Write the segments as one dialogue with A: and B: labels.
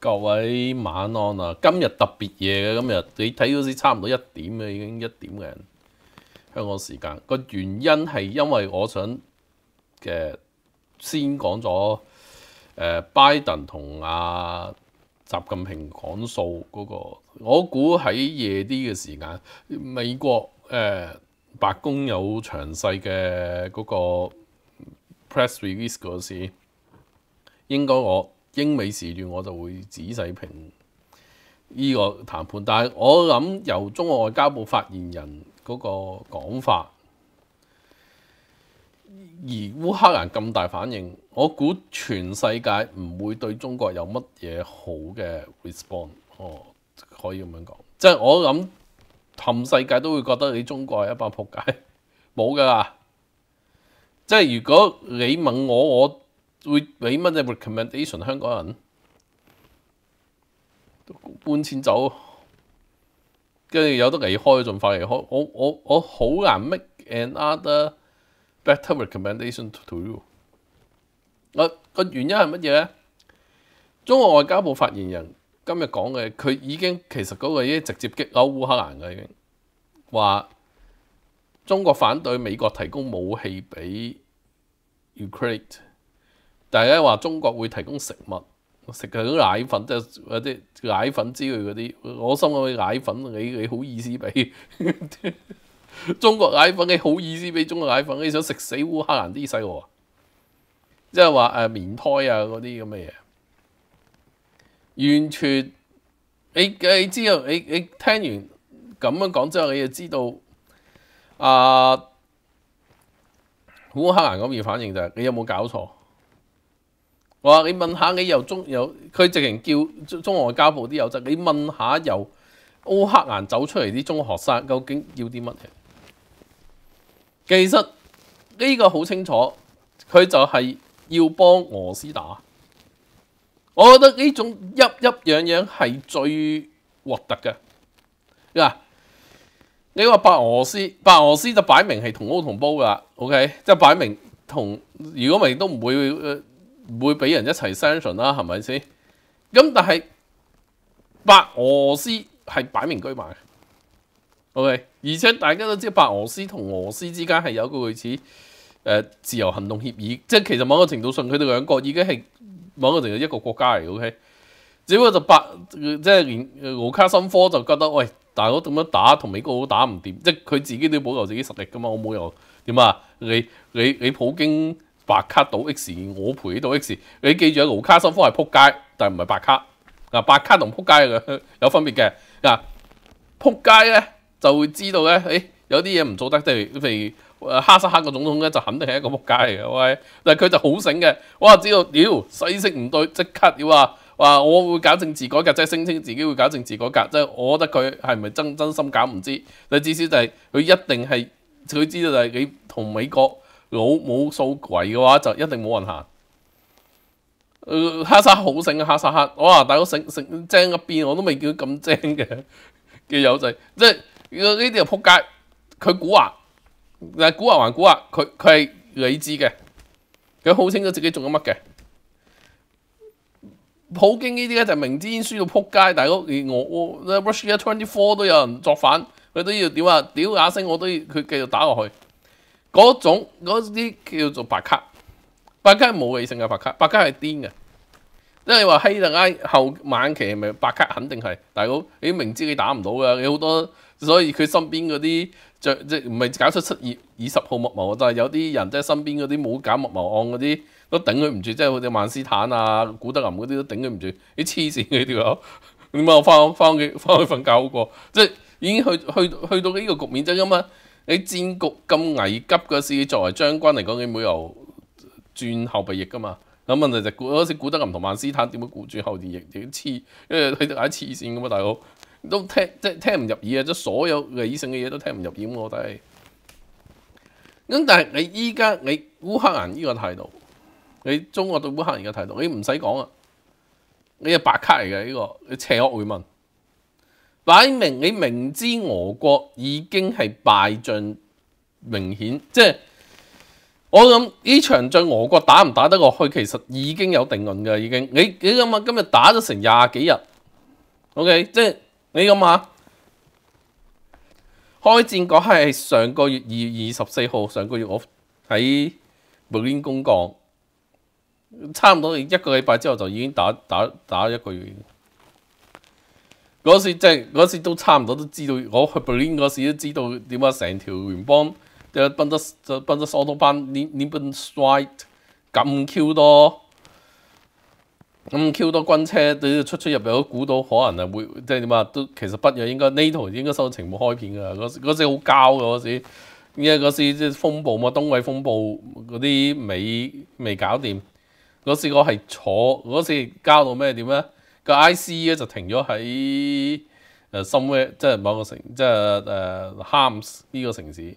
A: 各位晚安啊！今日特別嘢嘅，今日你睇到先差唔多一點嘅，已經一點嘅香港時間。個原因係因為我想嘅先講咗誒拜登同阿。習近平講數嗰個，我估喺夜啲嘅時間，美國誒白宮有詳細嘅嗰個 press release 嗰時，應該我英美時段我就會仔細評呢個談判。但係我諗由中外交部發言人嗰個講法，而烏克蘭咁大反應。我估全世界唔會對中國有乜嘢好嘅 response 哦，可以咁樣講，即係我諗，冚世界都會覺得你中國係一班仆街，冇噶啦！即係如果你問我，我會俾乜嘢 recommendation？香港人搬遷走，跟住有得離開就快離開。我我我好難 make another better recommendation to you。我個原因係乜嘢咧？中國外交部發言人今日講嘅，佢已經其實嗰個已經直接激嬲烏克蘭嘅，已經話中國反對美國提供武器俾 Ukraine，但係咧話中國會提供食物，食佢啲奶粉，即係或者奶粉之類嗰啲。我心諗奶粉，你 你好意思俾中國奶粉？你好意思俾中國奶粉？你想食死烏克蘭啲細路啊？即係話誒棉胎啊嗰啲咁嘅嘢，完全你你知道你你聽完咁樣講之後，你就知道啊烏克蘭嗰邊反應就係你有冇搞錯？我話你問下，你由中由佢直情叫中外交部啲友質，你問下由烏克蘭走出嚟啲中學生究竟要啲乜嘢？其實呢個好清楚，佢就係。要幫俄斯打，我覺得呢種一一樣樣係最核突嘅。嗱，你話白俄斯，白俄斯就擺明係同歐同煲噶，OK，就擺明同如果咪都唔會誒，會俾人一齊 sanction 啦，係咪先？咁但係白俄斯係擺明居埋，OK，而且大家都知白俄斯同俄斯之間係有個類似。誒自由行動協議，即係其實某個程度上，佢哋兩個已經係某個程度一個國家嚟，OK。只不過就白，即係連盧卡申科就覺得，喂，大佬點樣打同美國都打唔掂，即係佢自己都要保留自己實力噶嘛，我冇又點啊？你你你普京白卡到 X，我賠到 X。你記住啊，盧卡申科係撲街，但係唔係白卡。嗱，白卡同撲街嘅 有分別嘅。嗱，撲街咧就會知道咧，誒有啲嘢唔做得即如。誒哈薩克個總統咧就肯定係一個仆街嚟嘅，喂！但係佢就好醒嘅，哇！知道屌西式唔對，即刻要話話我會搞政治改革，即係聲稱自己會搞政治改革。即係我覺得佢係咪真真心搞唔知，但至少就係佢一定係佢知道就係你同美國老冇數跪嘅話就一定冇人行。誒哈薩好醒啊！哈薩克哇！大佬醒醒精一變我都未見咁精嘅嘅友仔，即係呢啲係仆街，佢估話。嗱，古話還古話，佢佢系理智嘅，佢好清楚自己做緊乜嘅。普京呢啲咧就明知輸到撲街，大哥，我我 Russia twenty four 都有人作反，佢都要點啊？屌啊聲，我都要佢繼續打落去。嗰種嗰啲叫做白卡，白卡冇理性嘅白卡，白卡係癲嘅。因為話希特拉後晚期係咪白卡肯定係，大佬？你明知你打唔到噶，你好多所以佢身邊嗰啲著即唔係搞出七二二十號密謀啊？係有啲人即係身邊嗰啲冇搞密謀案嗰啲都頂佢唔住，即係好似曼斯坦啊、古德林嗰啲都頂佢唔住，啲黐線嘅條友，你冇翻翻屋企翻去瞓覺好過，即係已經去去去到呢個局面啫嘛？咁啊！你戰局咁危急嘅事，作為將軍嚟講，你冇由轉後備役噶嘛？咁問題就估好似股德咁同曼斯坦點解股住後邊嘢點黐？因為佢哋喺黐線咁嘛，大佬都聽即係聽唔入耳啊！即係所有理性嘅嘢都聽唔入耳，我睇。咁但係你依家你烏克蘭依個態度，你中國對烏克蘭嘅態度，你唔使講啊，你係白卡嚟嘅呢個，你邪惡會問，擺明你明知俄國已經係敗仗，明顯即係。我谂呢场在俄国打唔打得落去，其实已经有定论嘅，已经。你你谂下，今日打咗成廿几日，OK，即系你谂下，开战嗰系上个月二月二十四号，上个月我喺 Berlin 公讲，差唔多一个礼拜之后就已经打打打一个月。嗰时即系嗰时都差唔多都知道，我去布林嗰时都知道点解成条联邦。就奔到就幫到收多班，你你唔衰咁 Q 多咁 Q 多军车，佢出出入入都估到可能啊会即系点啊都其實不若應該呢套应该收情报开片噶嗰時嗰時好胶噶嗰時，因为嗰時即系风暴嘛，東位风暴嗰啲未未搞掂嗰時我系坐嗰時膠到咩点咧个 I C 咧就停咗喺誒 somewhere 即係某個城即係誒 h a m s 呢個城市。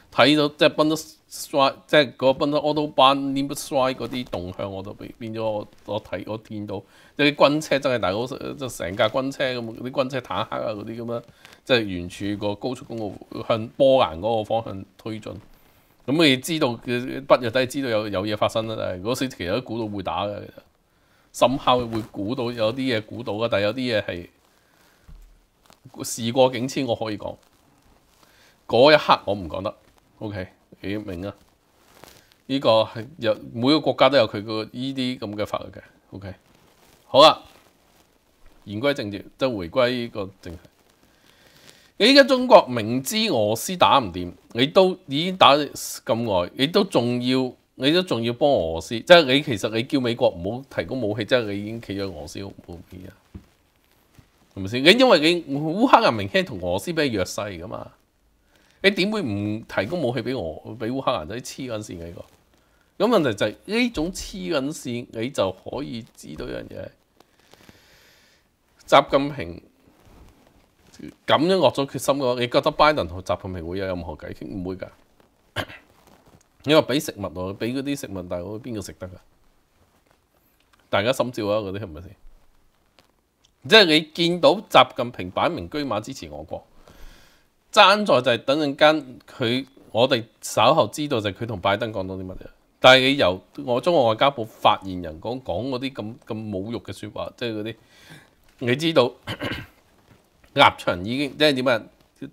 A: 睇到即係崩得衰，即係嗰個崩得 all 板 nearby 嗰啲動向，我都變變咗。我我睇我見到，即係啲軍車真係大佬，即係成架軍車咁，嗰啲軍車坦克啊嗰啲咁樣，即係沿住個高速公路向波蘭嗰個方向推進。咁你知道嘅不都係知道有有嘢發生啦。嗰時其實都估到會打嘅，深刻會估到有啲嘢估到嘅，但係有啲嘢係事過境遷，我可以講嗰一刻我唔講得。O K，你明啊？呢个系有每个国家都有佢个呢啲咁嘅法律嘅。O K，好啦，言归正传，即系回归个正。你依家中国明知俄斯打唔掂，你都已经打咁耐，你都仲要，你都仲要帮俄罗斯。即系你其实你叫美国唔好提供武器，即系你已经企咗俄斯后面啊？系咪先？你因为你乌克兰明显同俄罗斯比弱势噶嘛。你點會唔提供武器俾我？俾烏克蘭仔黐銀線嘅個咁問題就係呢種黐銀線，你就可以知道一樣嘢。習近平咁樣落咗決心嘅話，你覺得拜登同習近平會有任何偈傾唔會㗎？你話俾食物我，俾嗰啲食物，但係我邊個食得㗎？大家心照啊！嗰啲係咪先？即係你見到習近平擺明居馬支持我國。爭在就係等陣間佢，我哋稍後知道就係佢同拜登講到啲乜嘢。但係你由我中國外交部發言人講講嗰啲咁咁侮辱嘅説話，即係嗰啲你知道，立腸已經即係點啊？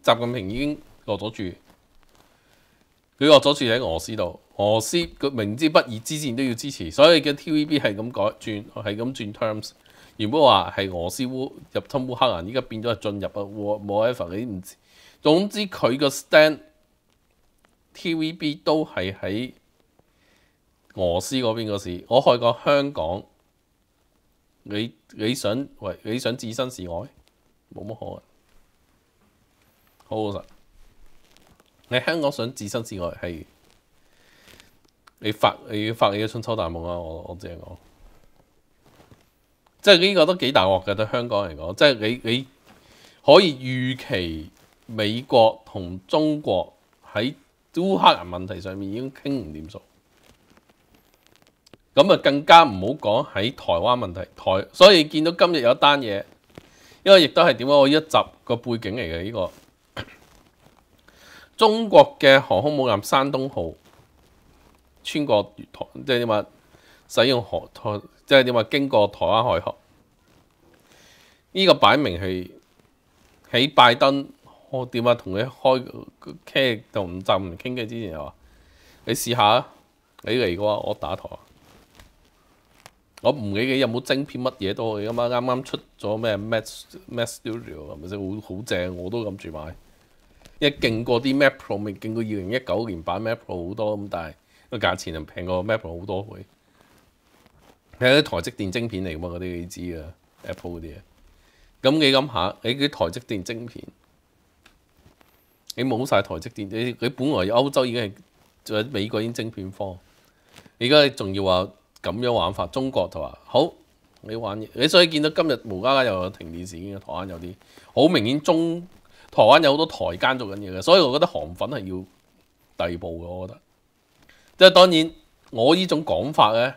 A: 習近平已經落咗住，佢落咗住喺俄斯度。俄斯佢明知不義之戰都要支持，所以嘅 T V B 係咁改轉，係咁轉 terms。原本話係俄斯烏入侵烏克蘭，依家變咗係進入啊。Whatever，你唔知。總之佢個 stand，TVB 都係喺俄斯嗰邊個市。我去過香港，你你想喂你想置身事外，冇乜可能。好好實，你香港想置身事外係你發你要發你嘅春秋大夢啊！我我只係講，即係呢個都幾大鑊嘅對香港嚟講，即係你你可以預期。美國同中國喺烏克蘭問題上面已經傾唔掂數，咁啊更加唔好講喺台灣問題台，所以見到今日有一單嘢，因為亦都係點解我一集個背景嚟嘅呢個中國嘅航空母艦山東號，穿過台即係點話，使用河？台即係點話經過台灣海峽，呢個擺明係喺拜登。我點啊？同你開 c h a 就唔浸傾嘅。之前又話你試下你嚟嘅話，我打台我唔記你有冇晶片乜嘢都去噶嘛。啱啱出咗咩 Mac Mac Studio 係咪先？好好正，我都谂住買。因為勁過啲 Mac Pro，未勁過二零一九年版 Mac Pro 好多咁，但係個價錢又平過 Mac Pro 好多倍。睇啲台積電晶片嚟噶嘛，嗰啲你知啊，Apple 嗰啲啊。咁你諗下，你啲台積電晶片。你冇晒台積電，你你本來歐洲已經係做美國已經晶片荒，而家仲要話咁樣玩法中國就話好你玩，嘢，你所以見到今日無啦啦又有停電事嘅台灣有啲好明顯中台灣有好多台奸做緊嘢嘅，所以我覺得韓粉係要逮捕嘅。我覺得即係當然我呢種講法咧，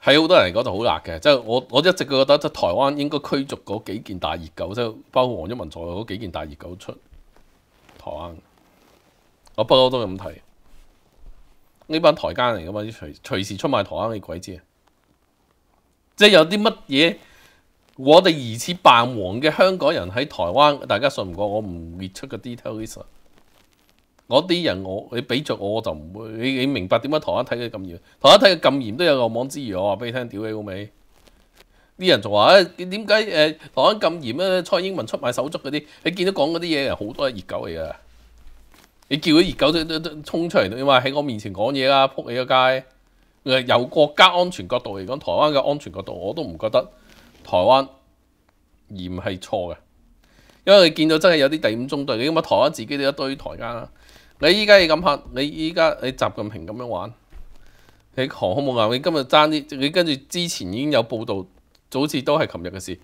A: 喺好多人嚟講就好辣嘅。即係我我一直覺得，即台灣應該驅逐嗰幾件大熱狗，即係包括黃一文在嗰幾件大熱狗出。台湾，我不嬲都咁睇，呢班台奸嚟噶嘛？隨隨時出賣台灣嘅鬼知啊！即係有啲乜嘢，我哋疑似扮黃嘅香港人喺台灣，大家信唔過我唔列出個 detail s 事。我啲人我你俾著我我就唔會，你你明白點解台灣睇佢咁嚴？台灣睇佢咁嚴都有個網之餘，我話俾你聽，屌你好未？啲人仲話：，點點解誒台灣咁嚴啊？蔡英文出賣手足嗰啲，你見到講嗰啲嘢，好多係熱狗嚟噶。你叫啲熱狗都都衝出嚟，你話喺我面前講嘢啦，撲你個街誒。由國家安全角度嚟講，台灣嘅安全角度，我都唔覺得台灣嚴係錯嘅，因為你見到真係有啲第五中隊，你咁啊台灣自己都一堆台奸啦。你依家你咁拍，你依家你習近平咁樣玩，你航空母艦，你今日爭啲，你跟住之前已經有報道。早似都係琴日嘅事，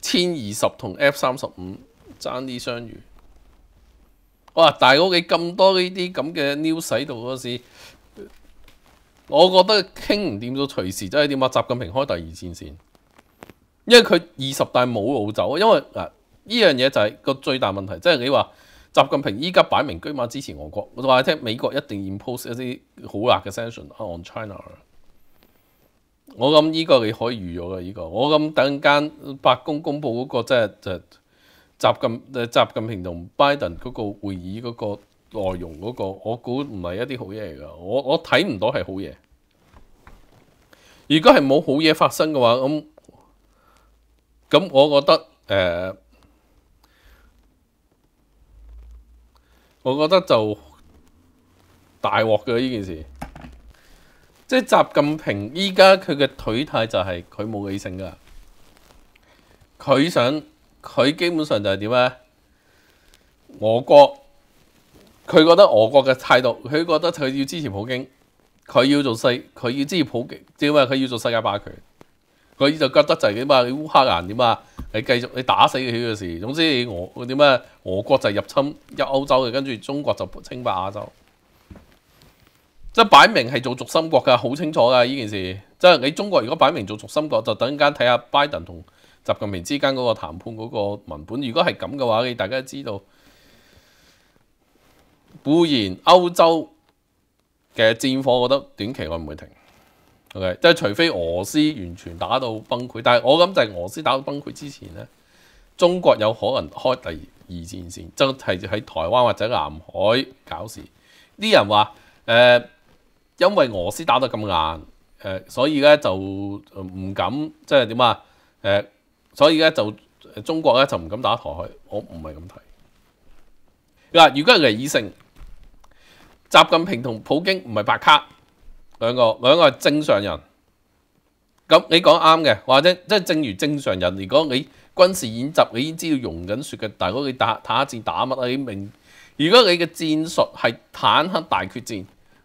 A: 千二十同 F 三十五爭啲相遇。哇！大佬，你咁多呢啲咁嘅 news 喺度嗰時，我覺得傾唔掂到隨時，真係點啊？習近平開第二戰線，因為佢二十大冇路走啊。因為嗱依樣嘢就係個最大問題，即係你話習近平依家擺明居馬支持俄國，我就話聽美國一定 impose 一啲好辣嘅 s s i on on China 我諗呢個你可以預咗嘅呢個我諗等間白宮公佈嗰個即係就習近誒習近平同拜登嗰個會議嗰個內容嗰個，我估唔係一啲好嘢嚟噶，我我睇唔到係好嘢。如果係冇好嘢發生嘅話，咁咁我覺得誒，我覺得就大鑊嘅呢件事。即系习近平依家佢嘅腿态就系佢冇理性噶，佢想佢基本上就系点咧？我国佢觉得我国嘅态度，佢觉得佢要支持普京，佢要做世，佢要支持普京，点啊？佢要做世界霸权，佢就觉得就系点啊？乌克兰点啊？你继续你打死佢嘅事，总之我点啊？我国就入侵入欧洲嘅，跟住中国就称霸亚洲。即系擺明係做逐心國噶，好清楚噶呢件事。即系你中國如果擺明做逐心國，就等間睇下拜登同習近平之間嗰個談判嗰個文本。如果係咁嘅話，大家知道固然歐洲嘅戰火，我覺得短期我唔會停。O K，即係除非俄斯完全打到崩潰，但系我諗就係俄斯打到崩潰之前咧，中國有可能開第二戰線，即係喺台灣或者南海搞事。啲人話誒。因為俄斯打得咁硬，誒，所以咧就唔敢，即係點啊？誒，所以咧就中國咧就唔敢打台海，我唔係咁睇。嗱，如果係理性，習近平同普京唔係白卡，兩個兩個係正常人。咁你講啱嘅，或者即係正如正常人，如果你軍事演習，你已經知道用緊雪嘅，但係果哋打坦一戰打乜啊？你明，如果你嘅戰術係坦克大決戰。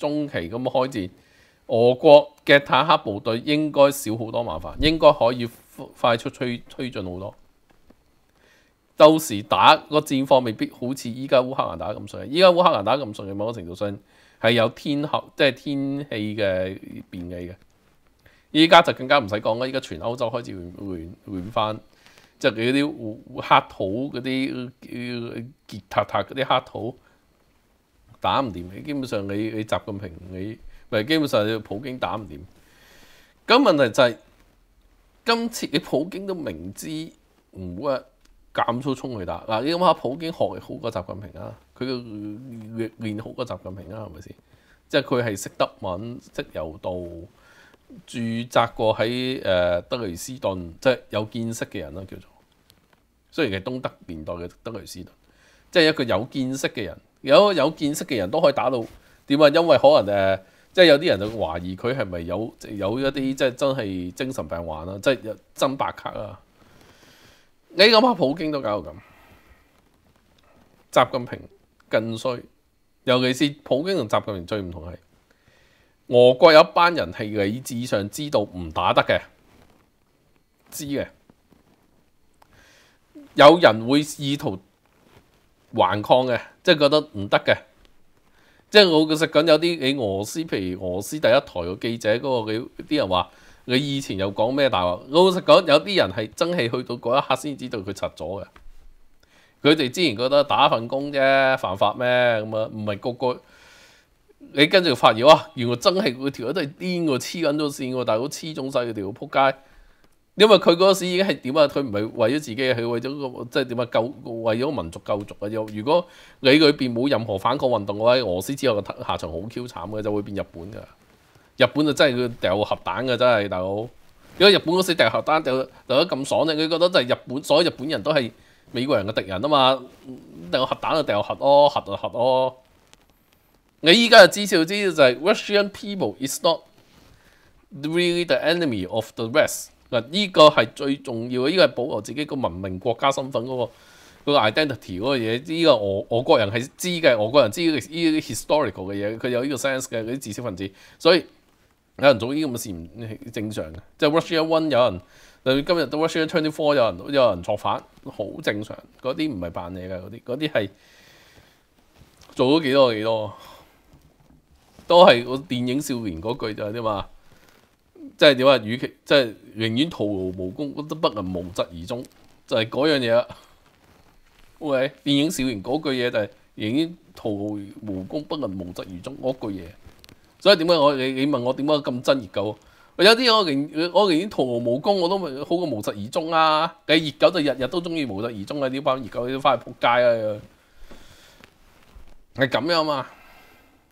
A: 中期咁開戰，俄國嘅坦克部隊應該少好多麻煩，應該可以快速推推進好多。到時打個戰況未必好似依家烏克蘭打咁順。依家烏克蘭打咁順嘅某程度上係有天候，即係天氣嘅變異嘅。依家就更加唔使講啦！依家全歐洲開始換換換翻，即係嗰啲黑土嗰啲傑塔塔嗰啲黑土。打唔掂你，基本上你你習近平你咪基本上你普京打唔掂。咁問題就係今次你普京都明知唔屈，夾减住衝去打。嗱，你諗下普京學好過習近平啊，佢嘅歷練好過習近平啊，係咪先？即係佢係識德文，即係由到駐紮過喺誒德雷斯頓，即係有見識嘅人啦，叫做。雖然係東德年代嘅德雷斯頓，即係一個有見識嘅人。有有見識嘅人都可以打到點啊？因為可能誒，即係有啲人就懷疑佢係咪有有一啲即係真係精神病患啦，即係真白卡啦。你諗下，普京都搞到咁，習近平更衰。尤其是普京同習近平最唔同係，俄國有一班人係理智上知道唔打得嘅，知嘅。有人會意圖。顽抗嘅，即系觉得唔得嘅，即系我嘅实讲有啲你俄斯，譬如俄斯第一台嘅记者嗰个嘅啲人话，你以前又讲咩大话？老实讲，有啲人系真系去到嗰一刻先知道佢拆咗嘅。佢哋之前觉得打份工啫，犯法咩？咁啊，唔系个个。你跟住发现哇，原来真系佢友都系癫个黐紧咗线喎，但系黐中晒佢条扑街。因为佢嗰时已经系点啊？佢唔系为咗自己，系为咗个即系点啊？救为咗民族救族啊！又如果你里边冇任何反抗运动嘅话，俄罗斯之后嘅下场好 Q 惨嘅，就会变日本噶。日本就真系佢掉核弹嘅真系大佬。因為日本嗰时掉核弹掉掉得咁爽，你佢觉得就系日本所有日本人都系美国人嘅敌人啊嘛？掉核弹就掉核咯，核就核咯。你依家就资少知系係 Russian people is not really the enemy of the West。嗱，呢個係最重要嘅，呢個係保留自己個文明國家身份嗰個個 identity 嗰個嘢。呢個我我個人係知嘅，我個人知呢啲 historical 嘅嘢，佢有呢個 sense 嘅嗰啲知識分子，所以有人做呢啲咁嘅事唔正常嘅。即係 Russia One 有人，例如今日 Russia t w e n t y Four 有人，有人作反，好正常。嗰啲唔係扮嘢嘅，嗰啲嗰啲係做咗幾多幾多，都係個電影少年嗰句就係啲嘛。即係點啊？與其即係寧願徒勞無功，我都不能無疾而終，就係嗰樣嘢啦。o 電影《小型嗰句嘢就係寧願徒勞無功，不能無疾而終嗰句嘢。所以點解我你你問我點解咁真熱狗？有啲我寧我仍然徒勞無功，我都好過無疾而終啊！你熱狗就日日都中意無疾而終啊！啲包熱狗都翻去撲街啊！係咁樣嘛？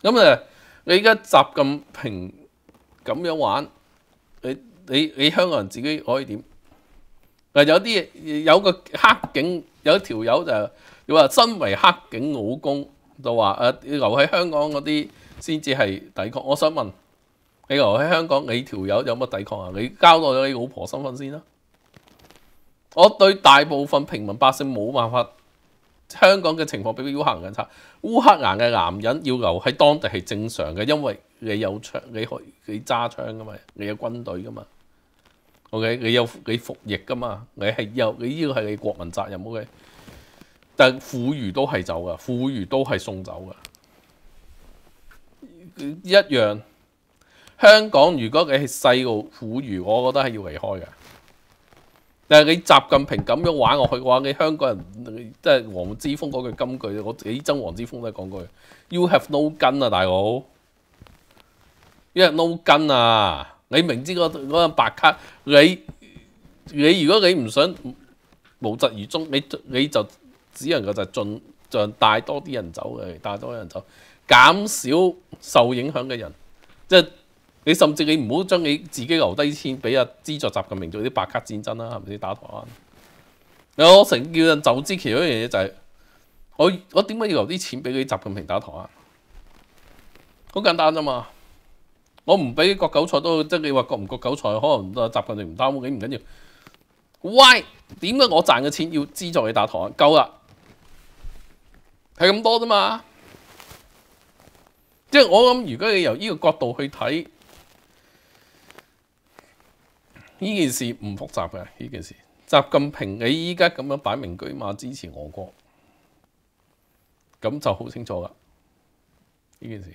A: 咁誒，你而家集咁平咁樣玩？你你香港人自己可以點？有啲有個黑警有一條友就話身為黑警老公，就話誒留喺香港嗰啲先至係抵抗。我想問你留喺香港你條友有乜抵抗啊？你交代咗你老婆身份先啦。我對大部分平民百姓冇辦法。香港嘅情況比烏克蘭差。烏克蘭嘅男人要留喺當地係正常嘅，因為你有槍，你可你揸槍噶嘛，你有軍隊噶嘛。OK，你有你服役噶嘛？你系有你要系你国民责任 OK，但富余都系走噶，富余都系送走噶，一样。香港如果你系细路，富余我觉得系要离开噶。但系你习近平咁样玩落去嘅话，你香港人即系黄之峰嗰句金句，我几憎黄之峰都系讲句，You have no 根啊，大佬，因为 no 根啊。你明知嗰嗰白卡，你你如果你唔想無疾而終，你你就只能夠就盡盡帶多啲人走嘅，帶多人走，減少受影響嘅人。即係你甚至你唔好將你自己留低錢俾阿資助習近平做啲白卡戰爭啦，係咪先打台灣？我成叫人就之，其中一樣嘢就係我我點解要留啲錢俾嗰啲近平打台灣？好簡單啫嘛～我唔俾割韭菜都，即系你话割唔割韭菜，可能习近平唔担污，紧唔紧要。Why？点解我赚嘅钱要资助你打台？够啦，系咁多啫嘛。即系我谂，如果你由呢个角度去睇呢件事，唔复杂嘅呢件事。习近平你依家咁样摆明居馬支持俄国，咁就好清楚啦呢件事。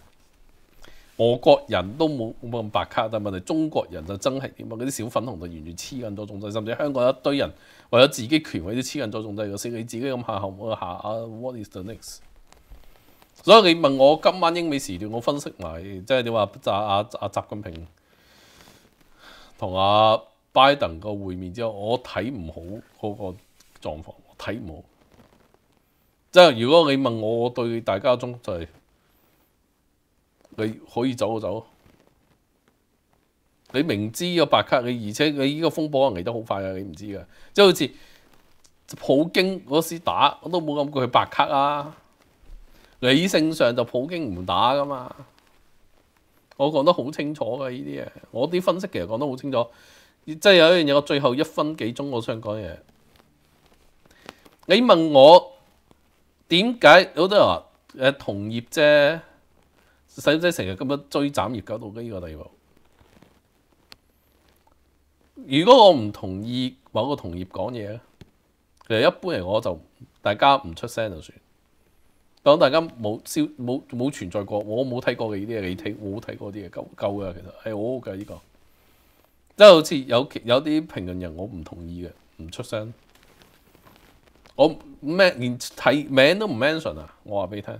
A: 我國人都冇冇咁白卡，但問題中國人就真係點啊？嗰啲小粉紅就完全黐緊咗中劑，甚至香港一堆人為咗自己權位都黐緊咗中劑。個先你自己咁下行下啊，What is the next？所以你問我今晚英美時段，我分析埋即係你話阿阿習近平同阿拜登個會面之後，我睇唔好嗰個狀況，睇唔好。即係如果你問我對大家中就係。你可以走就走，你明知个白卡，你而且你依个风波嚟得好快啊！你唔知噶，即系好似普京嗰时打，我都冇咁去白卡啊。理性上就普京唔打噶嘛，我讲得好清楚噶呢啲嘢，我啲分析其实讲得好清楚。即系有一样嘢，我最后一分几钟我想讲嘢。你问我点解好多话诶，同业啫？使唔使成日咁樣追斬葉搞到呢個地步？如果我唔同意某個同業講嘢咧，其實一般人我就大家唔出聲就算。當大家冇消冇冇存在過，我冇睇過嘅呢啲嘢，你睇冇睇過啲嘢夠夠嘅其實係我嘅呢個。即係好似有有啲評論人我唔同意嘅，唔出聲。我咩連睇名都唔 mention 啊？我話俾你聽。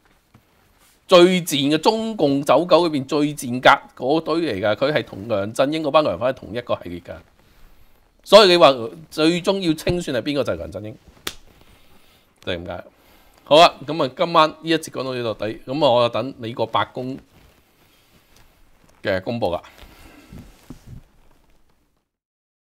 A: 最賤嘅中共走狗裏面最賤格嗰隊嚟㗎，佢係同梁振英嗰班梁粉係同一個系列㗎，所以你話最終要清算係邊個就係梁振英，就係咁解。好啦，咁啊今晚呢一節講到呢度底，咁啊我等美國白宮嘅公佈啊。